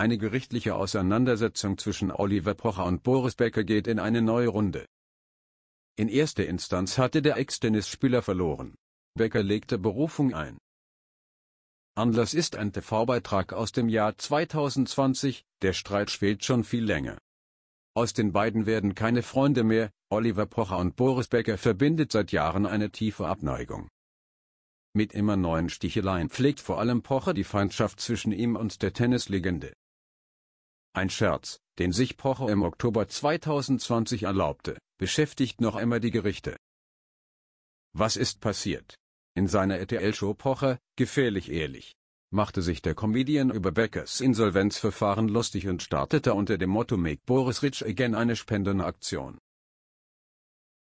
Eine gerichtliche Auseinandersetzung zwischen Oliver Pocher und Boris Becker geht in eine neue Runde. In erster Instanz hatte der Ex-Tennisspieler verloren. Becker legte Berufung ein. Anlass ist ein TV-Beitrag aus dem Jahr 2020, der Streit schwelt schon viel länger. Aus den beiden werden keine Freunde mehr, Oliver Pocher und Boris Becker verbindet seit Jahren eine tiefe Abneigung. Mit immer neuen Sticheleien pflegt vor allem Pocher die Feindschaft zwischen ihm und der Tennislegende. Ein Scherz, den sich Pocher im Oktober 2020 erlaubte, beschäftigt noch immer die Gerichte. Was ist passiert? In seiner RTL-Show Pocher, gefährlich ehrlich, machte sich der Comedian über Beckers Insolvenzverfahren lustig und startete unter dem Motto Make Boris Rich Again eine Spendenaktion.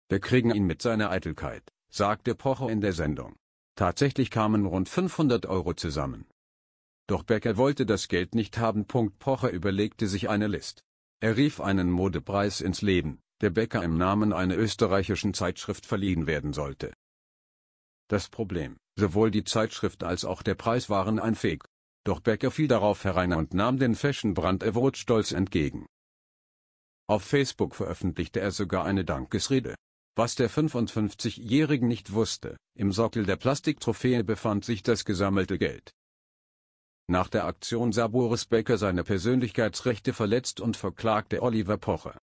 Wir kriegen ihn mit seiner Eitelkeit, sagte Pocher in der Sendung. Tatsächlich kamen rund 500 Euro zusammen. Doch Becker wollte das Geld nicht haben. Pocher überlegte sich eine List. Er rief einen Modepreis ins Leben, der Becker im Namen einer österreichischen Zeitschrift verliehen werden sollte. Das Problem, sowohl die Zeitschrift als auch der Preis waren ein Fake. Doch Becker fiel darauf herein und nahm den Fashion Brand Award stolz entgegen. Auf Facebook veröffentlichte er sogar eine Dankesrede. Was der 55-Jährige nicht wusste, im Sockel der Plastiktrophäe befand sich das gesammelte Geld. Nach der Aktion sah Boris Becker seine Persönlichkeitsrechte verletzt und verklagte Oliver Pocher.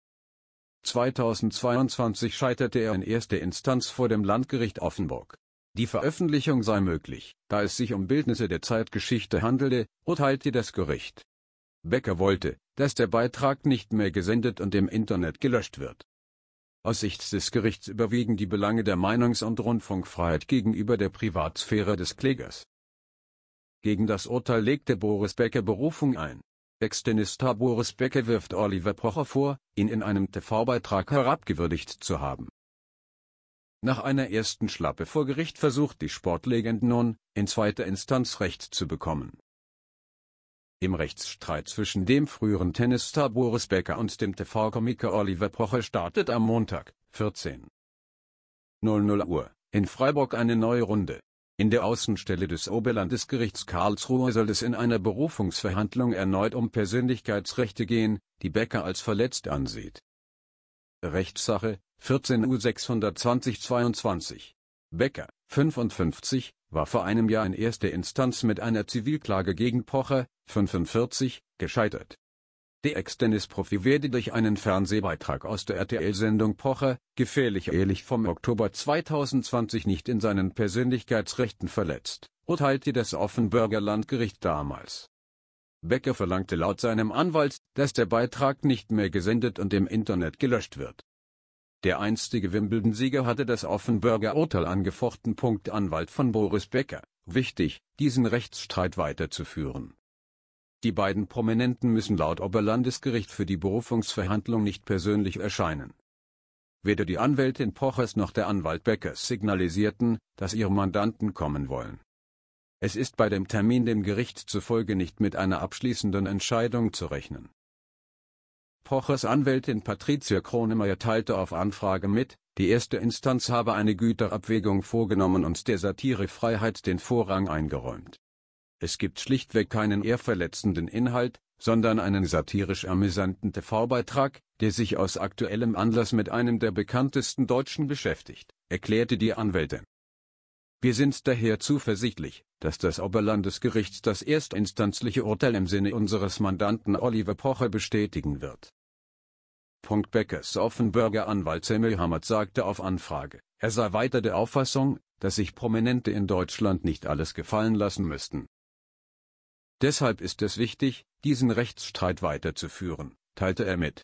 2022 scheiterte er in erster Instanz vor dem Landgericht Offenburg. Die Veröffentlichung sei möglich, da es sich um Bildnisse der Zeitgeschichte handelte, urteilte das Gericht. Becker wollte, dass der Beitrag nicht mehr gesendet und im Internet gelöscht wird. Aus Sicht des Gerichts überwiegen die Belange der Meinungs- und Rundfunkfreiheit gegenüber der Privatsphäre des Klägers. Gegen das Urteil legte Boris Becker Berufung ein. ex tennistar Boris Becker wirft Oliver Pocher vor, ihn in einem TV-Beitrag herabgewürdigt zu haben. Nach einer ersten Schlappe vor Gericht versucht die Sportlegende nun, in zweiter Instanz Recht zu bekommen. Im Rechtsstreit zwischen dem früheren Tennistar Boris Becker und dem TV-Komiker Oliver Pocher startet am Montag, 14.00 Uhr, in Freiburg eine neue Runde. In der Außenstelle des Oberlandesgerichts Karlsruhe soll es in einer Berufungsverhandlung erneut um Persönlichkeitsrechte gehen, die Becker als verletzt ansieht. Rechtssache 14 U 620 22. Becker, 55, war vor einem Jahr in erster Instanz mit einer Zivilklage gegen Pocher, 45, gescheitert der Ex-Tennisprofi werde durch einen Fernsehbeitrag aus der RTL-Sendung Pocher, gefährlich ehrlich vom Oktober 2020 nicht in seinen Persönlichkeitsrechten verletzt, urteilte das Offenburger Landgericht damals. Becker verlangte laut seinem Anwalt, dass der Beitrag nicht mehr gesendet und im Internet gelöscht wird. Der einstige Wimbledon-Sieger hatte das Offenburger Urteil angefochten. Anwalt von Boris Becker, wichtig, diesen Rechtsstreit weiterzuführen. Die beiden Prominenten müssen laut Oberlandesgericht für die Berufungsverhandlung nicht persönlich erscheinen. Weder die Anwältin Pochers noch der Anwalt Beckers signalisierten, dass ihre Mandanten kommen wollen. Es ist bei dem Termin dem Gericht zufolge nicht mit einer abschließenden Entscheidung zu rechnen. Pochers Anwältin Patricia Kronemeyer teilte auf Anfrage mit, die erste Instanz habe eine Güterabwägung vorgenommen und der Satirefreiheit den Vorrang eingeräumt. Es gibt schlichtweg keinen ehrverletzenden Inhalt, sondern einen satirisch amüsanten TV-Beitrag, der sich aus aktuellem Anlass mit einem der bekanntesten Deutschen beschäftigt, erklärte die Anwältin. Wir sind daher zuversichtlich, dass das Oberlandesgericht das erstinstanzliche Urteil im Sinne unseres Mandanten Oliver Pocher bestätigen wird. Punkt Beckers Offenburger Anwalt Semmelhammer sagte auf Anfrage, er sei weiter der Auffassung, dass sich Prominente in Deutschland nicht alles gefallen lassen müssten, Deshalb ist es wichtig, diesen Rechtsstreit weiterzuführen, teilte er mit